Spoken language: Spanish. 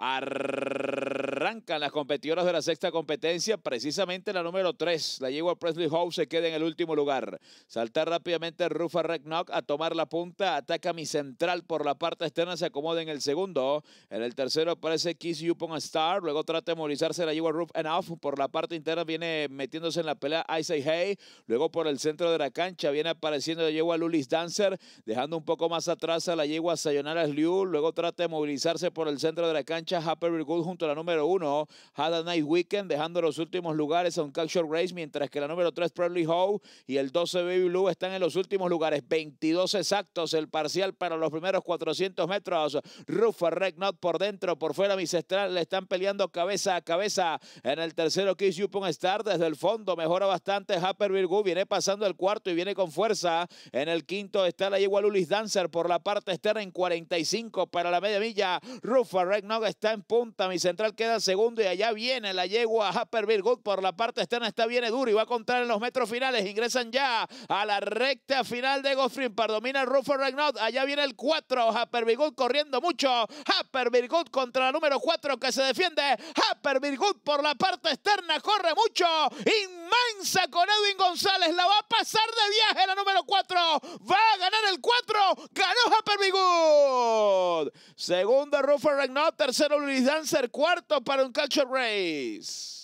Arr- Arrancan las competidoras de la sexta competencia, precisamente la número 3. La yegua Presley House se queda en el último lugar. Salta rápidamente Rufa Recknock a tomar la punta, ataca mi central por la parte externa, se acomoda en el segundo. En el tercero aparece Kiss Upon Star, luego trata de movilizarse la yegua Ruf and Off. Por la parte interna viene metiéndose en la pelea Ice Hay. Luego por el centro de la cancha viene apareciendo la yegua Lulis Dancer, dejando un poco más atrás a la yegua Sayonara Liu. Luego trata de movilizarse por el centro de la cancha Happy Good junto a la número 1 Had a Night Weekend, dejando los últimos lugares a un Race, mientras que la número 3 Bradley Howe y el 12 Baby Blue están en los últimos lugares. 22 exactos el parcial para los primeros 400 metros. Rufa Regnot por dentro, por fuera Misestral, le están peleando cabeza a cabeza en el tercero Kiss Yupon Star desde el fondo. Mejora bastante Happer Virgo, viene pasando el cuarto y viene con fuerza. En el quinto está la Igualulis Dancer por la parte externa en 45 para la media milla. Rufa Regnot está en punta, mi central queda segundo y allá viene la yegua Happer Virgut por la parte externa, está bien duro y va a contar en los metros finales, ingresan ya a la recta final de Goffrin, para dominar Rufo Reignot, allá viene el 4, Happer Virgut corriendo mucho, Happer Virgut contra la número 4 que se defiende, Happer Virgut por la parte externa, corre mucho, inmensa con Edwin González, la va a pasar de viaje la número 4, va a ganar el 4, ganó Happer Virgut. Segundo, Rufus Ragnar Tercero, Luis Dancer. Cuarto para un Catcher Race.